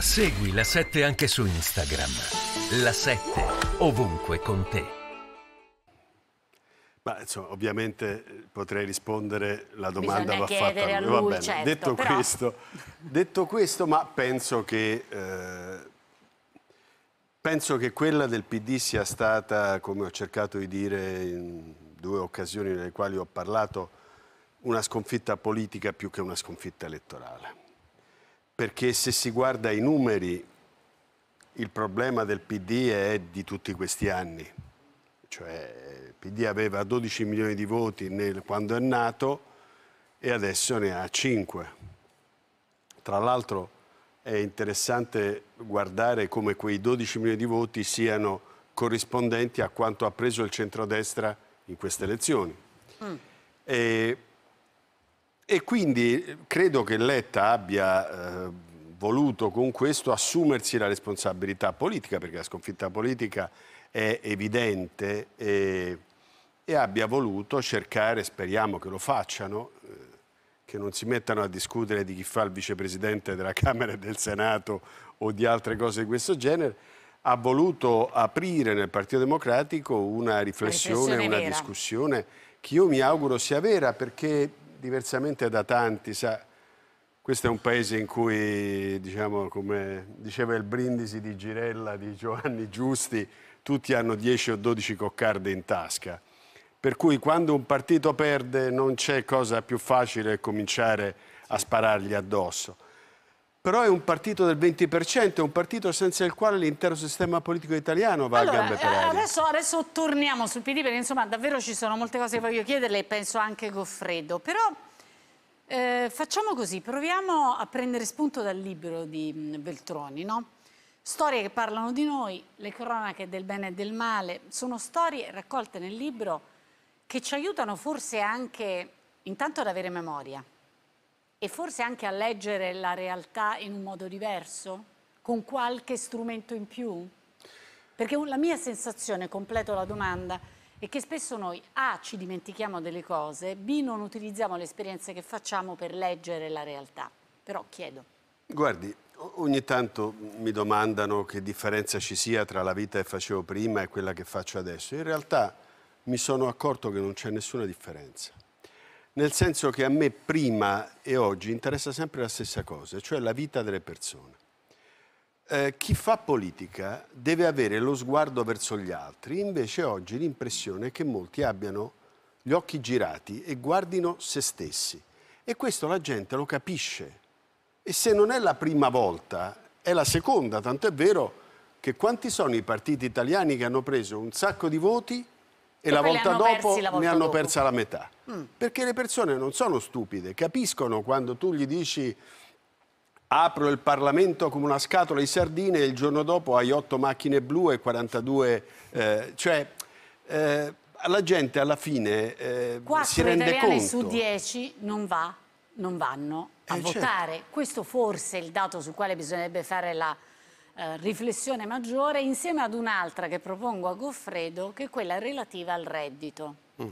Segui la 7 anche su Instagram. La 7 ovunque con te. Ma insomma, ovviamente eh, potrei rispondere la domanda Bisogna va fatta a lui. A certo, detto, però... questo, detto, questo, ma penso che eh, penso che quella del PD sia stata, come ho cercato di dire in due occasioni nelle quali ho parlato, una sconfitta politica più che una sconfitta elettorale perché se si guarda i numeri il problema del PD è di tutti questi anni. Cioè, il PD aveva 12 milioni di voti nel, quando è nato e adesso ne ha 5. Tra l'altro è interessante guardare come quei 12 milioni di voti siano corrispondenti a quanto ha preso il centrodestra in queste elezioni. Mm. E e quindi eh, credo che Letta abbia eh, voluto con questo assumersi la responsabilità politica, perché la sconfitta politica è evidente e, e abbia voluto cercare, speriamo che lo facciano, eh, che non si mettano a discutere di chi fa il vicepresidente della Camera e del Senato o di altre cose di questo genere, ha voluto aprire nel Partito Democratico una riflessione, una vera. discussione che io mi auguro sia vera perché diversamente da tanti, sa, questo è un paese in cui, diciamo, come diceva il brindisi di Girella di Giovanni Giusti, tutti hanno 10 o 12 coccarde in tasca. Per cui quando un partito perde non c'è cosa più facile che cominciare a sparargli addosso. Però è un partito del 20%, è un partito senza il quale l'intero sistema politico italiano va allora, a gambe per eh, Adesso, adesso, torniamo sul PD perché insomma davvero ci sono molte cose che voglio chiederle e penso anche Goffredo. Però eh, facciamo così, proviamo a prendere spunto dal libro di Beltroni, mm, no? Storie che parlano di noi, le cronache del bene e del male, sono storie raccolte nel libro che ci aiutano forse anche intanto ad avere memoria e forse anche a leggere la realtà in un modo diverso, con qualche strumento in più? Perché la mia sensazione, completo la domanda, è che spesso noi A ci dimentichiamo delle cose, B non utilizziamo le esperienze che facciamo per leggere la realtà. Però chiedo. Guardi, ogni tanto mi domandano che differenza ci sia tra la vita che facevo prima e quella che faccio adesso. In realtà mi sono accorto che non c'è nessuna differenza nel senso che a me prima e oggi interessa sempre la stessa cosa, cioè la vita delle persone. Eh, chi fa politica deve avere lo sguardo verso gli altri, invece oggi l'impressione è che molti abbiano gli occhi girati e guardino se stessi. E questo la gente lo capisce. E se non è la prima volta, è la seconda, tant'è vero che quanti sono i partiti italiani che hanno preso un sacco di voti e la volta dopo la volta ne hanno dopo. persa la metà. Mm. Perché le persone non sono stupide, capiscono quando tu gli dici apro il Parlamento come una scatola di sardine e il giorno dopo hai otto macchine blu e 42... Eh, cioè, eh, la gente alla fine eh, si rende conto... 4 italiani su 10 non, va, non vanno a eh, votare. Certo. Questo forse è il dato sul quale bisognerebbe fare la eh, riflessione maggiore insieme ad un'altra che propongo a Goffredo che è quella relativa al reddito. Mm.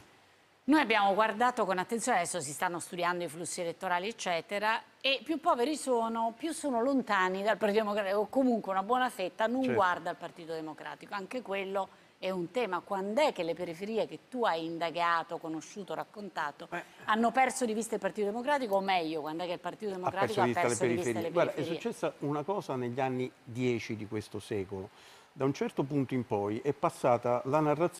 Noi abbiamo guardato con attenzione, adesso si stanno studiando i flussi elettorali eccetera e più poveri sono, più sono lontani dal Partito Democratico o comunque una buona fetta non certo. guarda il Partito Democratico, anche quello è un tema. Quando è che le periferie che tu hai indagato, conosciuto, raccontato, Beh. hanno perso di vista il Partito Democratico o meglio, quando è che il Partito Democratico ha perso, ha perso di vista le periferie? Guarda, è successa una cosa negli anni 10 di questo secolo. Da un certo punto in poi è passata la narrazione